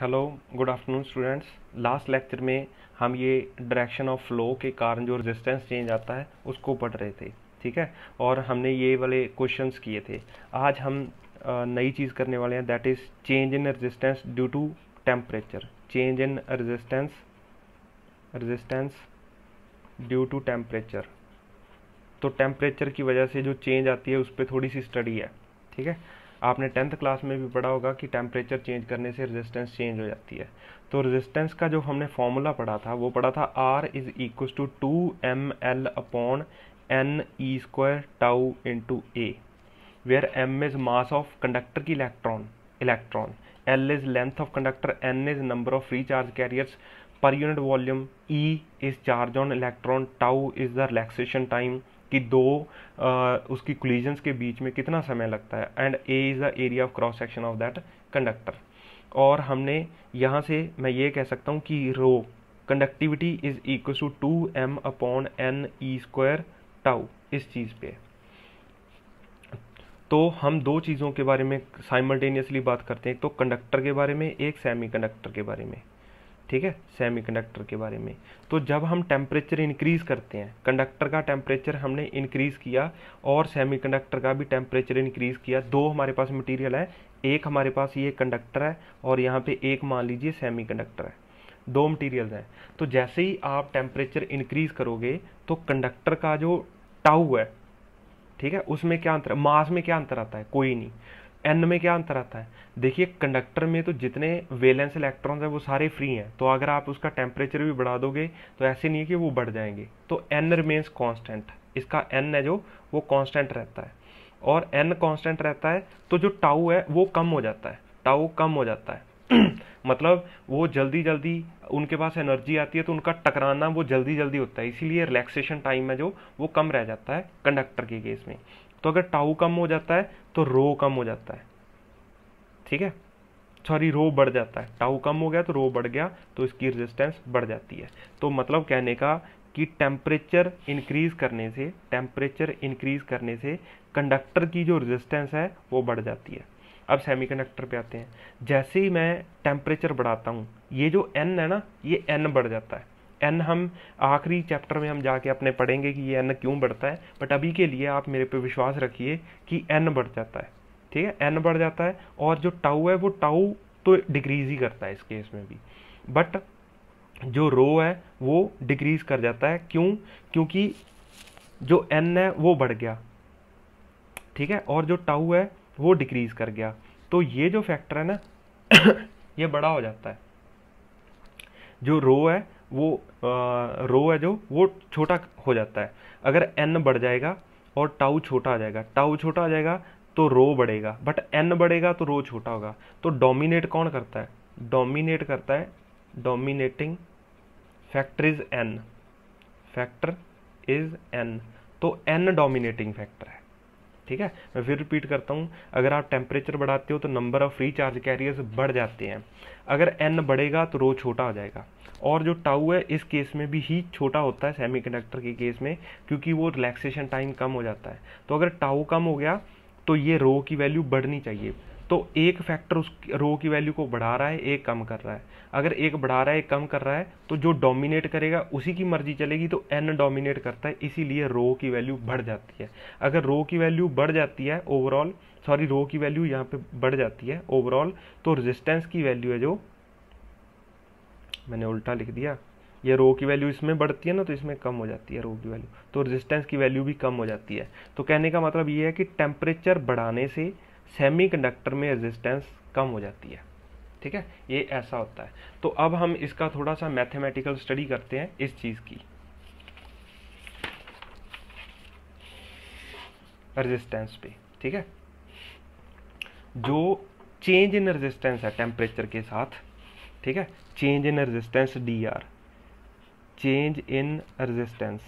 hello good afternoon students last lecture में हम ये डायरेक्शन ऑफ फ्लो के कारण जो रेजिस्टेंस चेंज आता है उसको पढ़ रहे थे ठीक है और हमने ये वाले क्वेश्चंस किए थे आज हम नई चीज़ करने वाले हैं that is change in resistance due to temperature change in resistance resistance due to temperature तो टेम्परेचर की वजह से जो चेंज आती है उस पर थोड़ी सी स्टडी है ठीक है आपने टेंथ क्लास में भी पढ़ा होगा कि टेम्परेचर चेंज करने से रेजिस्टेंस चेंज हो जाती है तो रेजिस्टेंस का जो हमने फॉर्मूला पढ़ा था वो पढ़ा था R is equal to two m l upon n e square tau into A where m is mass of conductor की electron electron l is length of conductor n is number of free charge carriers per unit volume e is charge on electron tau is the relaxation time कि दो आ, उसकी क्लीजन्स के बीच में कितना समय लगता है and A is the area of cross section of that conductor और हमने यहाँ से मैं ये कह सकता हूँ कि rho conductivity is equal to two m upon n e square tau इस चीज़ पे तो हम दो चीज़ों के बारे में साइमल्टेनियसली बात करते हैं तो कंडक्टर के बारे में एक सेमीकंडक्टर के बारे में ठीक है सेमीकंडक्टर के बारे में तो जब हम टेम्परेचर इंक्रीज़ करते हैं कंडक्टर का टेम्परेचर हमने इंक्रीज़ किया और सेमीकंडक्टर का भी टेम्परेचर इंक्रीज़ किया दो हमारे पास मटेरियल है एक हमारे पास ये कंडक्टर है और यहाँ पे एक मान लीजिए सेमीकंडक्टर है दो मटीरियल हैं तो जैसे ही आप टेम्परेचर इंक्रीज़ करोगे तो कंडक्टर का जो टाऊ है ठीक है उसमें क्या अंतर मास में क्या अंतर आता है कोई नहीं एन में क्या अंतर आता है देखिए कंडक्टर में तो जितने वेलेंस इलेक्ट्रॉन्स हैं वो सारे फ्री हैं तो अगर आप उसका टेम्परेचर भी बढ़ा दोगे तो ऐसे नहीं है कि वो बढ़ जाएंगे तो एन रिमेन्स कॉन्स्टेंट इसका एन है जो वो कॉन्स्टेंट रहता है और एन कॉन्स्टेंट रहता है तो जो टाऊ है वो कम हो जाता है टाऊ कम हो जाता है मतलब वो जल्दी जल्दी उनके पास एनर्जी आती है तो उनका टकराना वो जल्दी जल्दी होता है इसीलिए रिलैक्सेशन टाइम है जो वो कम रह जाता है कंडक्टर के केस में तो अगर टाऊ कम हो जाता है तो रो कम हो जाता है ठीक है सॉरी रो बढ़ जाता है टाऊ कम हो गया तो रो बढ़ गया तो इसकी रेजिस्टेंस बढ़ जाती है तो मतलब कहने का कि टेम्परेचर इंक्रीज करने से टेम्परेचर इंक्रीज करने से कंडक्टर की जो रेजिस्टेंस है वो बढ़ जाती है अब सेमीकंडक्टर पे आते हैं जैसे ही मैं टेम्परेचर बढ़ाता हूँ ये जो एन है ना ये एन बढ़ जाता है एन हम आखिरी चैप्टर में हम जाके अपने पढ़ेंगे कि ये एन क्यों बढ़ता है बट अभी के लिए आप मेरे पे विश्वास रखिए कि एन बढ़ जाता है ठीक है एन बढ़ जाता है और जो टाऊ है वो टाऊ तो डिक्रीज ही करता है इस केस में भी बट जो रो है वो डिक्रीज कर जाता है क्यों क्योंकि जो एन है वो बढ़ गया ठीक है और जो टाऊ है वो डिक्रीज कर गया तो ये जो फैक्टर है ना ये बड़ा हो जाता है जो रो है वो रो है जो वो छोटा हो जाता है अगर एन बढ़ जाएगा और टाउ छोटा आ जाएगा टाउ छोटा आ जाएगा तो रो बढ़ेगा बट एन बढ़ेगा तो रो छोटा होगा तो डोमिनेट कौन करता है डोमिनेट करता है dominating factor is n factor is n तो एन डोमिनेटिंग फैक्टर है ठीक है मैं फिर रिपीट करता हूँ अगर आप टेम्परेचर बढ़ाते हो तो number of free charge carriers बढ़ जाते हैं अगर एन बढ़ेगा तो रो छोटा हो जाएगा और जो टाउ है इस केस में भी ही छोटा होता है कंडक्टर के केस में क्योंकि वो रिलैक्सेशन टाइम कम हो जाता है तो अगर टाउ कम हो गया तो ये रो की वैल्यू बढ़नी चाहिए तो एक फैक्टर उस रो की वैल्यू को बढ़ा रहा है एक कम कर रहा है अगर एक बढ़ा रहा है एक कम कर रहा है तो जो डोमिनेट करेगा उसी की मर्जी चलेगी तो एन डोमिनेट करता है इसीलिए रो की वैल्यू बढ़ जाती है अगर रो की वैल्यू बढ़ जाती है ओवरऑल सॉरी रो की वैल्यू यहाँ पे बढ़ जाती है ओवरऑल तो रजिस्टेंस की वैल्यू है जो मैंने उल्टा लिख दिया ये रो की वैल्यू इसमें बढ़ती है ना तो इसमें कम हो जाती है रो की वैल्यू तो रेजिस्टेंस की वैल्यू भी कम हो जाती है तो कहने का मतलब ये है कि टेम्परेचर बढ़ाने से सेमीकंडक्टर में रेजिस्टेंस कम हो जाती है ठीक है ये ऐसा होता है तो अब हम इसका थोड़ा सा मैथमेटिकल स्टडी करते हैं इस चीज़ की रेजिस्टेंस पे ठीक है जो चेंज इन रेजिस्टेंस है टेम्परेचर के साथ ठीक है change in resistance d R change in resistance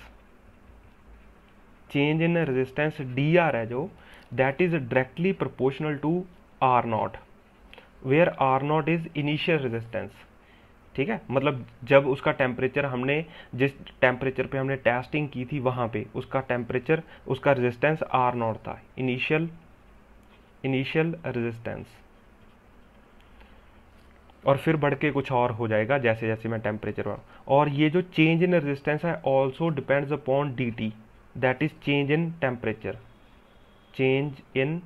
change in resistance d R है जो that is directly proportional to R naught where R naught is initial resistance ठीक है मतलब जब उसका टेम्परेचर हमने जिस टेम्परेचर पे हमने टेस्टिंग की थी वहाँ पे उसका टेम्परेचर उसका रेजिस्टेंस आर नॉट था इनिशियल इनिशियल रेजिस्टेंस और फिर बढ़ के कुछ और हो जाएगा जैसे जैसे मैं टेम्परेचर और ये जो चेंज इन रेजिस्टेंस है also depends upon d T that is change in temperature change in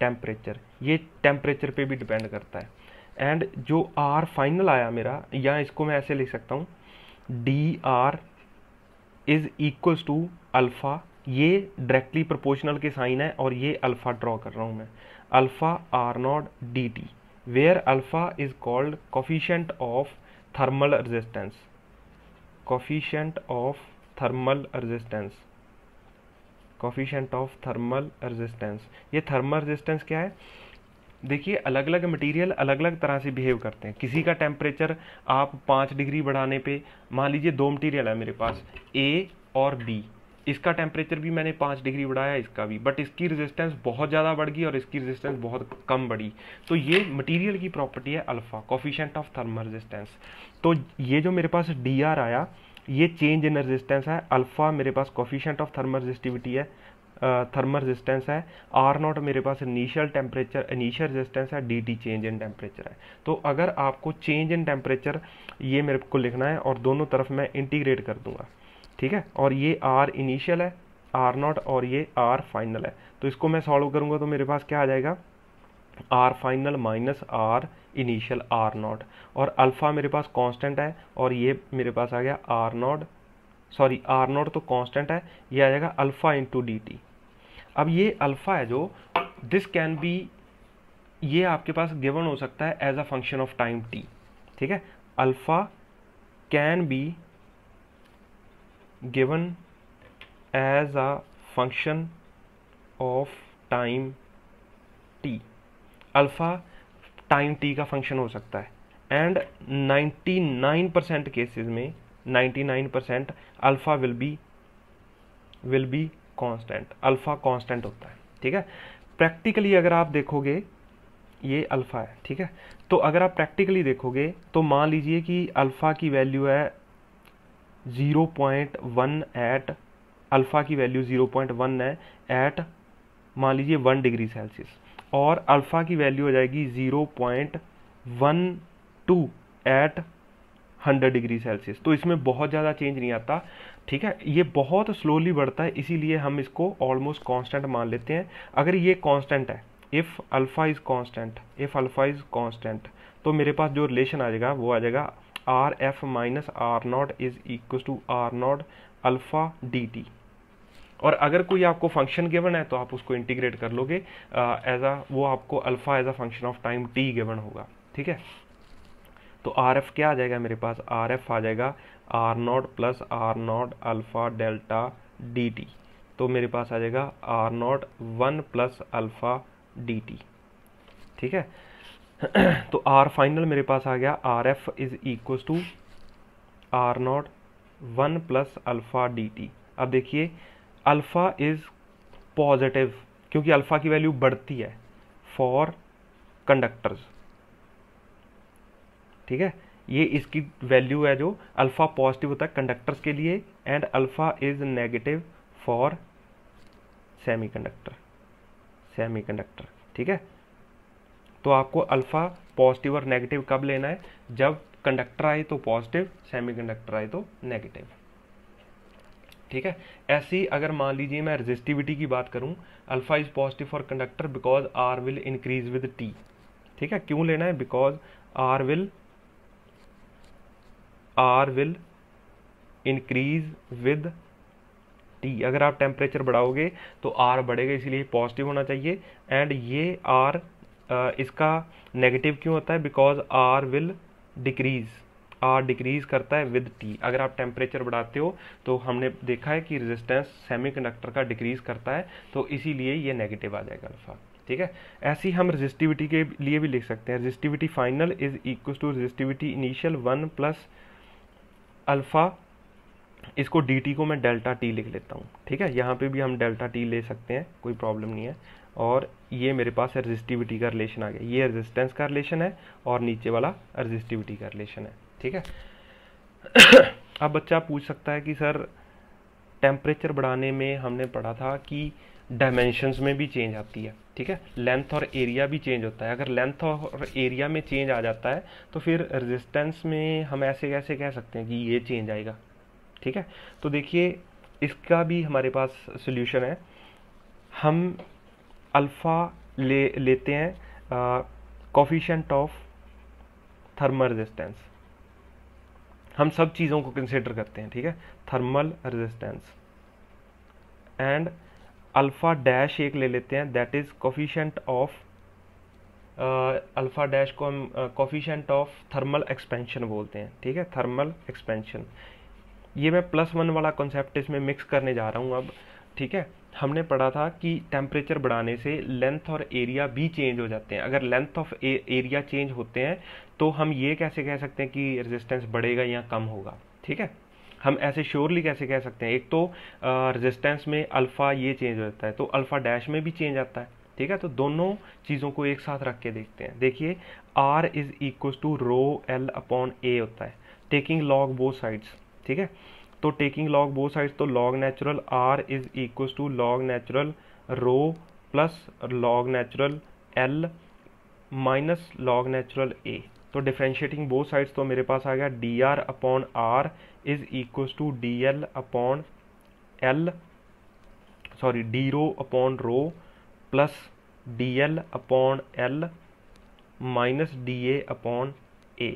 temperature ये टेम्परेचर पे भी डिपेंड करता है एंड जो आर फाइनल आया मेरा या इसको मैं ऐसे लिख सकता हूँ D R is equals to alpha ये डायरेक्टली प्रोपोर्शनल के साइन है और ये अल्फ़ा ड्रॉ कर रहा हूँ मैं alpha R naught d T where alpha is called coefficient of thermal resistance coefficient of thermal resistance coefficient of thermal resistance ये थर्मल रेजिस्टेंस क्या है देखिए अलग अलग मटेरियल अलग अलग तरह से बिहेव करते हैं किसी का टेम्परेचर आप पाँच डिग्री बढ़ाने पे मान लीजिए दो मटेरियल है मेरे पास ए और बी इसका टेम्परेचर भी मैंने पाँच डिग्री बढ़ाया इसका भी बट इसकी रेजिस्टेंस बहुत ज़्यादा बढ़ गई और इसकी रेजिस्टेंस बहुत कम बढ़ी तो ये मटेरियल की प्रॉपर्टी है alpha coefficient of thermal resistance तो ये जो मेरे पास डी आया ये चेंज इन रेजिस्टेंस है अल्फ़ा मेरे पास कॉफिशेंट ऑफ थर्मल रजिस्टिविटी है थर्मल रेजिस्टेंस है आर नॉट मेरे पास इनिशियल टेम्परेचर इनिशियल रेजिस्टेंस है d T change in temperature है तो अगर आपको चेंज इन टेम्परेचर ये मेरे को लिखना है और दोनों तरफ मैं इंटीग्रेट कर दूंगा ठीक है और ये आर इनिशियल है आर नॉट और ये आर फाइनल है तो इसको मैं सॉल्व करूंगा तो मेरे पास क्या आ जाएगा R final minus R initial R naught और अल्फ़ा मेरे पास कांस्टेंट है और ये मेरे पास आ गया R naught sorry R naught तो कांस्टेंट है ये आ जाएगा अल्फ़ा इंटू डी टी अब ये अल्फ़ा है जो दिस कैन बी ये आपके पास गिवन हो सकता है as a function of time t ठीक है alpha can be given as a function of time t alpha time t का फंक्शन हो सकता है एंड 99 परसेंट केसेज में 99 percent alpha will be will be constant alpha constant होता है ठीक है प्रैक्टिकली अगर आप देखोगे ये अल्फ़ा है ठीक है तो अगर आप प्रैक्टिकली देखोगे तो मान लीजिए कि अल्फ़ा की वैल्यू है zero point one eight alpha की वैल्यू ज़ीरो पॉइंट वन है एट मान लीजिए वन डिग्री सेल्सियस और अल्फ़ा की वैल्यू हो जाएगी zero point one two eight hundred degree Celsius तो इसमें बहुत ज़्यादा चेंज नहीं आता ठीक है ये बहुत स्लोली बढ़ता है इसीलिए हम इसको ऑलमोस्ट कांस्टेंट मान लेते हैं अगर ये कांस्टेंट है if alpha is constant if alpha is constant तो मेरे पास जो रिलेशन आ जाएगा वो आ जाएगा R F minus R naught is equal to R naught alpha D T और अगर कोई आपको फंक्शन गिवन है तो आप उसको इंटीग्रेट कर लोगे एज uh, अ वो आपको alpha as a function of time t given होगा ठीक है तो आर एफ क्या आ जाएगा मेरे पास आर एफ आ जाएगा R naught plus R naught alpha delta D T तो मेरे पास आ जाएगा R naught one plus alpha D T ठीक है तो आर फाइनल मेरे पास आ गया R F is equal to R naught one plus alpha D T अब देखिए अल्फ़ा इज़ पॉजिटिव क्योंकि अल्फ़ा की वैल्यू बढ़ती है फॉर कंडक्टर्स ठीक है ये इसकी वैल्यू है जो अल्फ़ा पॉजिटिव होता है कंडक्टर्स के लिए and alpha is negative for semiconductor semiconductor ठीक है तो आपको अल्फ़ा पॉजिटिव और नेगेटिव कब लेना है जब कंडक्टर आए तो पॉजिटिव सेमीकंडक्टर आए तो नेगेटिव ठीक है ऐसी अगर मान लीजिए मैं रेजिस्टिविटी की बात करूँ alpha is positive for conductor because R will increase with T ठीक है क्यों लेना है because R will R will increase with T अगर आप टेम्परेचर बढ़ाओगे तो आर बढ़ेगा इसीलिए पॉजिटिव होना चाहिए एंड ये आर इसका नेगेटिव क्यों होता है because R will decrease R decrease करता है विद टी अगर आप टेम्परेचर बढ़ाते हो तो हमने देखा है कि रेजिस्टेंस सेमीकंडक्टर का डिक्रीज़ करता है तो इसीलिए ये नेगेटिव आ जाएगा अल्फ़ा ठीक है ऐसी हम रजिस्टिविटी के लिए भी लिख सकते हैं resistivity final is equal to resistivity initial one plus alpha इसको डी टी को मैं डेल्टा टी लिख लेता हूँ ठीक है यहाँ पे भी हम डेल्टा टी ले सकते हैं कोई प्रॉब्लम नहीं है और ये मेरे पास रजिस्टिविटी का रिलेशन आ गया ये रजिस्टेंस का रिलेशन है और नीचे वाला रजिस्टिविटी का रिलेशन है ठीक है अब बच्चा पूछ सकता है कि सर टेम्परेचर बढ़ाने में हमने पढ़ा था कि डायमेंशंस में भी चेंज आती है ठीक है लेंथ और एरिया भी चेंज होता है अगर लेंथ और एरिया में चेंज आ जाता है तो फिर रेजिस्टेंस में हम ऐसे कैसे कह सकते हैं कि ये चेंज आएगा ठीक है तो देखिए इसका भी हमारे पास सोल्यूशन है हम अल्फ़ा ले लेते हैं कोफिशेंट ऑफ थर्मल रेजिस्टेंस हम सब चीज़ों को कंसिडर करते हैं ठीक है thermal resistance and alpha dash एक ले लेते हैं that is coefficient of alpha dash को हम कॉफिशेंट ऑफ थर्मल एक्सपेंशन बोलते हैं ठीक है थर्मल एक्सपेंशन ये मैं प्लस वन वाला कॉन्सेप्ट इसमें मिक्स करने जा रहा हूँ अब ठीक है हमने पढ़ा था कि टेम्परेचर बढ़ाने से लेंथ और एरिया भी चेंज हो जाते हैं अगर लेंथ ऑफ एरिया चेंज होते हैं तो हम ये कैसे कह सकते हैं कि रेजिस्टेंस बढ़ेगा या कम होगा ठीक है हम ऐसे श्योरली कैसे कह सकते हैं एक तो रेजिस्टेंस में अल्फ़ा ये चेंज हो जाता है तो अल्फ़ा डैश में भी चेंज आता है ठीक है तो दोनों चीज़ों को एक साथ रख के देखते हैं देखिए R is equal to rho L upon A होता है टेकिंग लॉग बोथ साइड्स ठीक है तो टेकिंग लॉग बोथ साइड्स तो log natural R is equal to log natural rho plus log natural L minus log natural A तो differentiating both sides तो मेरे पास आ गया D R upon R is equal to D L upon L sorry D rho upon rho plus D L upon L minus D A upon A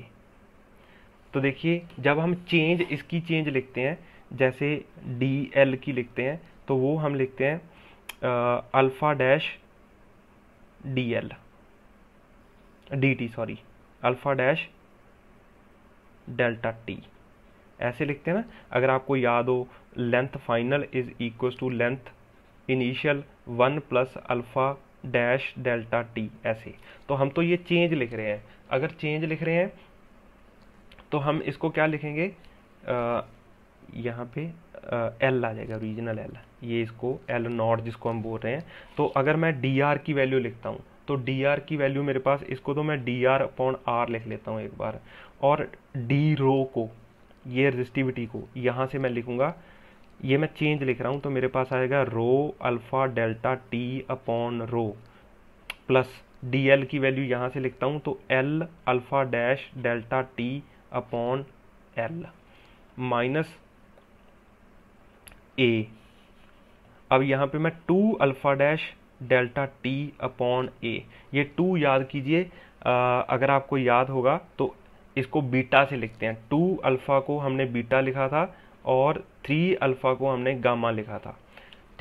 तो देखिए जब हम चेंज इसकी चेंज लिखते हैं जैसे डी एल की लिखते हैं तो वो हम लिखते हैं alpha dash D L D T sorry alpha dash delta T ऐसे लिखते हैं ना अगर आपको याद हो length final is equal to length initial one plus alpha dash delta T ऐसे तो हम तो ये चेंज लिख रहे हैं अगर चेंज लिख रहे हैं तो हम इसको क्या लिखेंगे यहाँ पे एल आ जाएगा रीजनल एल ये इसको एल नॉट जिसको हम बोल रहे हैं तो अगर मैं डी आर की वैल्यू लिखता हूँ तो डी आर की वैल्यू मेरे पास इसको तो मैं डी आर अपॉन आर लिख लेता हूँ एक बार और डी रो को ये रजिस्टिविटी को यहाँ से मैं लिखूँगा ये मैं चेंज लिख रहा हूँ तो मेरे पास आएगा rho alpha delta T upon rho plus D L की वैल्यू यहाँ से लिखता हूँ तो L alpha dash delta T upon L minus A अब यहाँ पे मैं two alpha dash delta T upon A ये टू याद कीजिए अगर आपको याद होगा तो इसको बीटा से लिखते हैं टू अल्फ़ा को हमने बीटा लिखा था और थ्री अल्फ़ा को हमने गामा लिखा था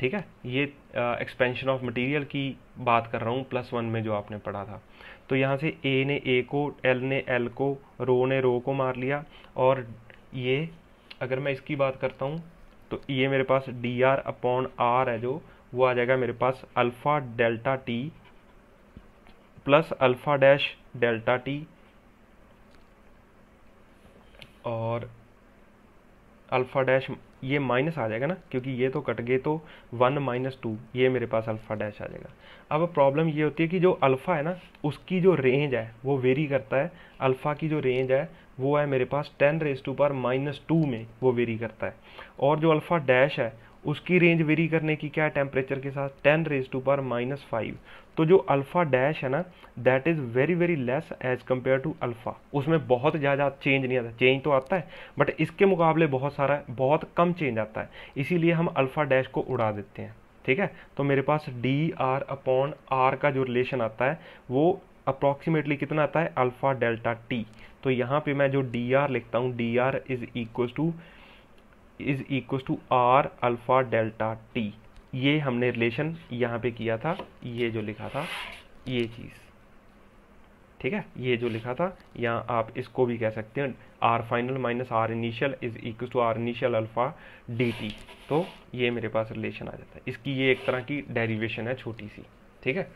ठीक है ये एक्सपेंशन ऑफ मटेरियल की बात कर रहा हूँ प्लस वन में जो आपने पढ़ा था तो यहाँ से ए ने ए को एल ने एल को रो ने रो को मार लिया और ये अगर मैं इसकी बात करता हूँ तो ये मेरे पास डी आर अपॉन आर है जो वो आ जाएगा मेरे पास alpha delta T plus alpha dash delta T और अल्फ़ा डैश ये माइनस आ जाएगा ना क्योंकि ये तो कट गए तो वन माइनस टू ये मेरे पास अल्फ़ा डैश आ जाएगा अब प्रॉब्लम ये होती है कि जो अल्फ़ा है ना उसकी जो रेंज है वो वेरी करता है अल्फ़ा की जो रेंज है वो है मेरे पास ten raise to power minus two में वो वेरी करता है और जो अल्फ़ा डैश है उसकी रेंज वेरी करने की क्या है टेम्परेचर के साथ ten raise to power minus five तो जो अल्फ़ा डैश है ना that is very very less as compare to alpha उसमें बहुत ज़्यादा चेंज नहीं आता चेंज तो आता है बट इसके मुकाबले बहुत सारा बहुत कम चेंज आता है इसीलिए हम अल्फ़ा डैश को उड़ा देते हैं ठीक है तो मेरे पास डी आर अपॉन आर का जो रिलेशन आता है वो अप्रॉक्सीमेटली कितना आता है अल्फ़ा डेल्टा टी तो यहाँ पे मैं जो डी आर लिखता हूँ D R is equal to is equal to R alpha delta T ये हमने रिलेशन यहाँ पे किया था ये जो लिखा था ये चीज़ ठीक है ये जो लिखा था यहाँ आप इसको भी कह सकते हैं R final minus R initial is equal to R initial alpha D T तो ये मेरे पास रिलेशन आ जाता है इसकी ये एक तरह की डेरिवेशन है छोटी सी ठीक है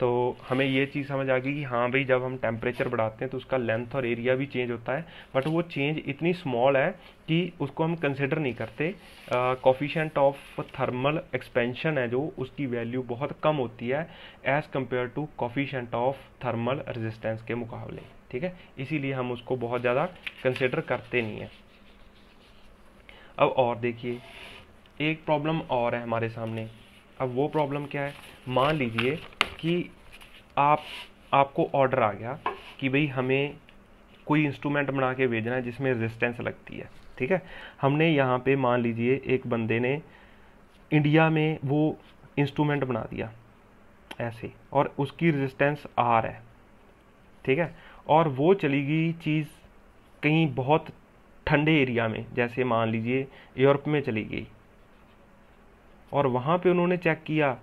तो हमें ये चीज़ समझ आ गई कि हाँ भाई जब हम टेम्परेचर बढ़ाते हैं तो उसका लेंथ और एरिया भी चेंज होता है बट वो चेंज इतनी स्मॉल है कि उसको हम कंसिडर नहीं करते कॉफिशेंट ऑफ थर्मल एक्सपेंशन है जो उसकी वैल्यू बहुत कम होती है as compare to coefficient of thermal resistance के मुकाबले ठीक है इसीलिए हम उसको बहुत ज़्यादा कंसिडर करते नहीं हैं अब और देखिए एक प्रॉब्लम और है हमारे सामने अब वो प्रॉब्लम क्या है मान लीजिए कि आप आपको ऑर्डर आ गया कि भाई हमें कोई इंस्ट्रूमेंट बना के भेजना है जिसमें रेजिस्टेंस लगती है ठीक है हमने यहाँ पे मान लीजिए एक बंदे ने इंडिया में वो इंस्ट्रूमेंट बना दिया ऐसे और उसकी रेजिस्टेंस आर है ठीक है और वो चली गई चीज़ कहीं बहुत ठंडे एरिया में जैसे मान लीजिए यूरोप में चली गई और वहाँ पे उन्होंने चेक किया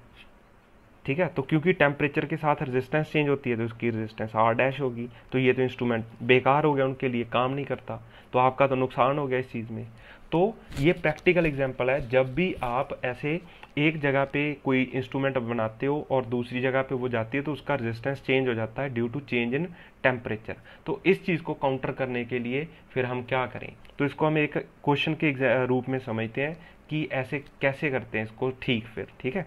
ठीक है तो क्योंकि टेम्परेचर के साथ रेजिस्टेंस चेंज होती है तो उसकी रेजिस्टेंस आर डैश होगी तो ये तो इंस्ट्रूमेंट बेकार हो गया उनके लिए काम नहीं करता तो आपका तो नुकसान हो गया इस चीज़ में तो ये प्रैक्टिकल एग्जाम्पल है जब भी आप ऐसे एक जगह पे कोई इंस्ट्रूमेंट बनाते हो और दूसरी जगह पे वो जाती है तो उसका रेजिस्टेंस चेंज हो जाता है due to change in temperature तो इस चीज़ को काउंटर करने के लिए फिर हम क्या करें तो इसको हम एक क्वेश्चन के रूप में समझते हैं कि ऐसे कैसे करते हैं इसको ठीक फिर ठीक है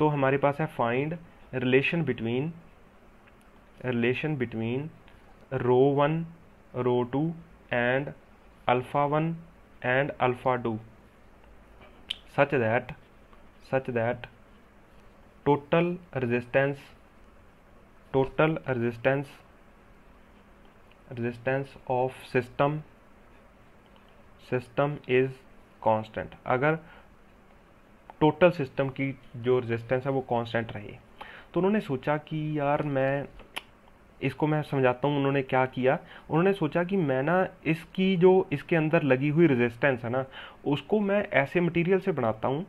तो हमारे पास है find relation between relation between rho one rho two and alpha one and alpha two such that such that total resistance total resistance resistance of system system is constant अगर टोटल सिस्टम की जो resistance है वो constant रहे तो उन्होंने सोचा कि यार मैं इसको मैं समझाता हूँ उन्होंने क्या किया उन्होंने सोचा कि मैं ना इसकी जो इसके अंदर लगी हुई रेजिस्टेंस है ना उसको मैं ऐसे मटेरियल से बनाता हूँ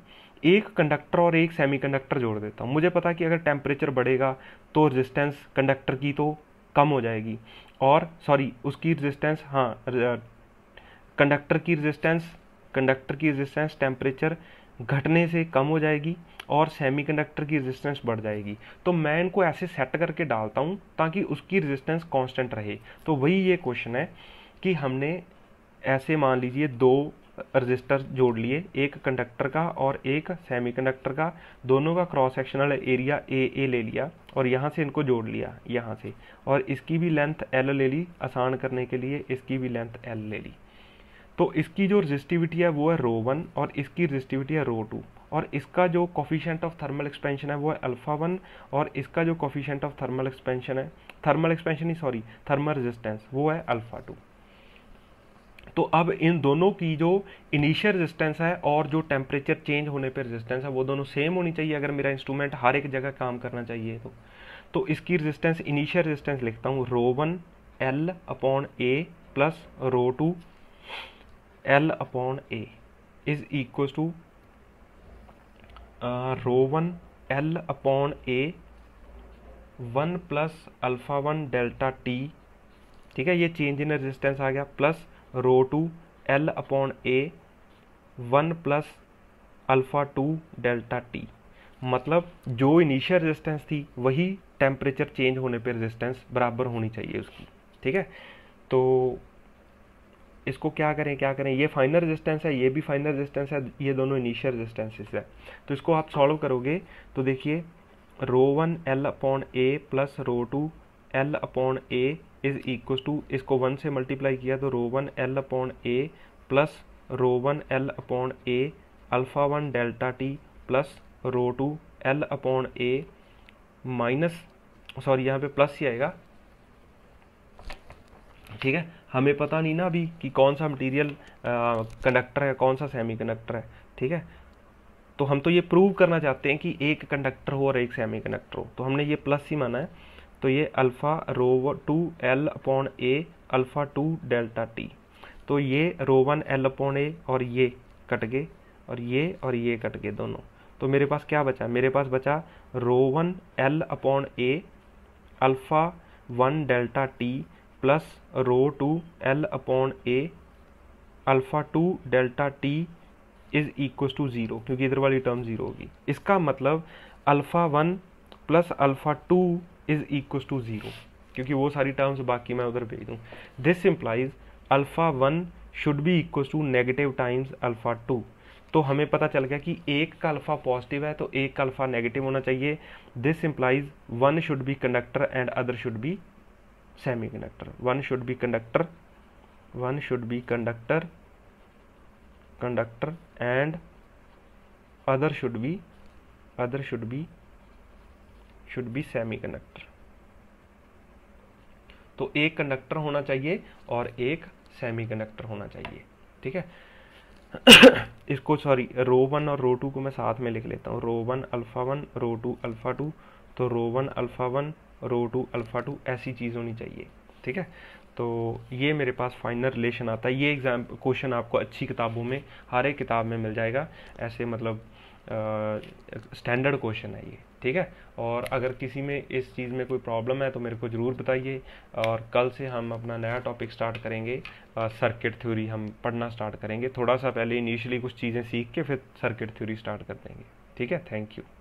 एक कंडक्टर और एक सेमीकंडक्टर जोड़ देता हूँ मुझे पता कि अगर टेम्परेचर बढ़ेगा तो रेजिस्टेंस कंडक्टर की तो कम हो जाएगी और सॉरी उसकी रेजिस्टेंस हाँ कंडक्टर की रेजिस्टेंस कंडक्टर की रेजिस्टेंस टेम्परेचर घटने से कम हो जाएगी और सेमीकंडक्टर की रेजिस्टेंस बढ़ जाएगी तो मैं इनको ऐसे सेट करके डालता हूँ ताकि उसकी रेजिस्टेंस कांस्टेंट रहे तो वही ये क्वेश्चन है कि हमने ऐसे मान लीजिए दो रजिस्टर जोड़ लिए एक कंडक्टर का और एक सेमीकंडक्टर का दोनों का cross sectional area A A ले लिया और यहाँ से इनको जोड़ लिया यहाँ से और इसकी भी लेंथ एल ले ली आसान करने के लिए इसकी भी लेंथ एल ले ली तो इसकी जो रजिस्टिविटी है वो है रो वन और इसकी रजिस्टिविटी है रो टू और इसका जो कॉफिशेंट ऑफ थर्मल एक्सपेंशन है वो है अल्फ़ा वन और इसका जो कॉफिशेंट ऑफ थर्मल एक्सपेंशन है थर्मल एक्सपेंशन ही सॉरी थर्मल रेजिस्टेंस वो है अल्फ़ा टू तो अब इन दोनों की जो इनिशियल रेजिस्टेंस है और जो टेम्परेचर चेंज होने पर रेजिस्टेंस है वो दोनों सेम होनी चाहिए अगर मेरा इंस्ट्रूमेंट हर एक जगह काम करना चाहिए तो तो इसकी रेजिस्टेंस इनिशियल रेजिस्टेंस लिखता हूँ rho one L upon A plus rho two L upon A is equal to rho one L upon A one plus alpha one delta T ठीक है ये चेंज इन रेजिस्टेंस आ गया plus rho two L upon A one plus alpha two delta T मतलब जो initial resistance थी वही temperature change होने पे रेजिस्टेंस बराबर होनी चाहिए उसकी ठीक है तो इसको क्या करें क्या करें ये फाइनल रेजिस्टेंस है ये भी फाइनल रेजिस्टेंस है ये दोनों इनिशियल रेजिस्टेंसेस है तो इसको आप सॉल्व करोगे तो देखिए rho one L upon A plus rho two L upon A is equal to इसको वन से मल्टीप्लाई किया तो rho one L upon A plus rho one L upon A alpha one delta T plus rho two L upon A minus sorry यहाँ पे plus ही आएगा ठीक है हमें पता नहीं ना अभी कि कौन सा मटेरियल कंडक्टर है कौन सा सेमी कंडक्टर है ठीक है तो हम तो ये प्रूव करना चाहते हैं कि एक कंडक्टर हो और एक सेमी कंडक्टर हो तो हमने ये प्लस ही माना है तो ये alpha rho two L upon A alpha two delta T तो ये rho one L upon A और ये कट गए और ये और ये कट गए दोनों तो मेरे पास क्या बचा मेरे पास बचा rho one L upon A alpha one delta T plus rho two L upon A alpha two delta T is equals to zero क्योंकि इधर वाली टर्म ज़ीरो होगी इसका मतलब alpha one plus alpha two is equals to zero क्योंकि वो सारी terms बाकी मैं उधर भेज दूँ this implies alpha one should be equals to negative times alpha two तो हमें पता चल गया कि एक का अल्फ़ा पॉजिटिव है तो एक का अल्फ़ा नेगेटिव होना चाहिए this implies one should be conductor and other should be semiconductor one should be conductor one should be conductor conductor and other should be other should be should be semiconductor तो एक conductor होना चाहिए और एक semi conductor होना चाहिए ठीक है इसको सॉरी रो वन और रो टू को मैं साथ में लिख लेता हूँ rho one alpha one rho two alpha two तो rho one alpha one rho two alpha two ऐसी चीज़ होनी चाहिए ठीक है तो ये मेरे पास फाइनल रिलेशन आता है ये एग्ज़ाम क्वेश्चन आपको अच्छी किताबों में हर एक किताब में मिल जाएगा ऐसे मतलब स्टैंडर्ड uh, क्वेश्चन है ये ठीक है और अगर किसी में इस चीज़ में कोई प्रॉब्लम है तो मेरे को ज़रूर बताइए और कल से हम अपना नया टॉपिक स्टार्ट करेंगे सर्किट uh, थ्योरी हम पढ़ना स्टार्ट करेंगे थोड़ा सा पहले इनिशियली कुछ चीज़ें सीख के फिर सर्किट थ्योरी स्टार्ट कर देंगे ठीक है थैंक यू